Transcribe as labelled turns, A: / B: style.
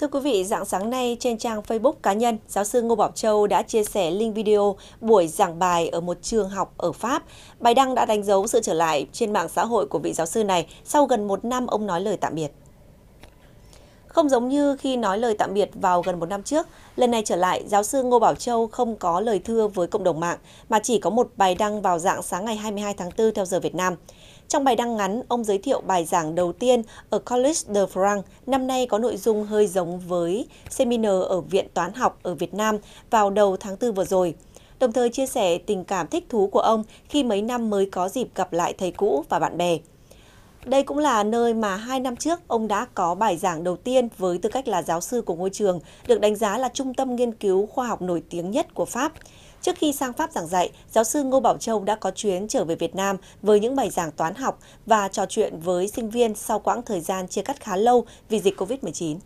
A: Thưa quý vị, dạng sáng nay trên trang Facebook cá nhân, giáo sư Ngô Bảo Châu đã chia sẻ link video buổi giảng bài ở một trường học ở Pháp. Bài đăng đã đánh dấu sự trở lại trên mạng xã hội của vị giáo sư này sau gần một năm ông nói lời tạm biệt. Không giống như khi nói lời tạm biệt vào gần một năm trước, lần này trở lại, giáo sư Ngô Bảo Châu không có lời thưa với cộng đồng mạng, mà chỉ có một bài đăng vào dạng sáng ngày 22 tháng 4 theo giờ Việt Nam. Trong bài đăng ngắn, ông giới thiệu bài giảng đầu tiên ở College de France, năm nay có nội dung hơi giống với seminar ở Viện Toán học ở Việt Nam vào đầu tháng 4 vừa rồi đồng thời chia sẻ tình cảm thích thú của ông khi mấy năm mới có dịp gặp lại thầy cũ và bạn bè. Đây cũng là nơi mà hai năm trước ông đã có bài giảng đầu tiên với tư cách là giáo sư của ngôi trường, được đánh giá là trung tâm nghiên cứu khoa học nổi tiếng nhất của Pháp. Trước khi sang Pháp giảng dạy, giáo sư Ngô Bảo Châu đã có chuyến trở về Việt Nam với những bài giảng toán học và trò chuyện với sinh viên sau quãng thời gian chia cắt khá lâu vì dịch COVID-19.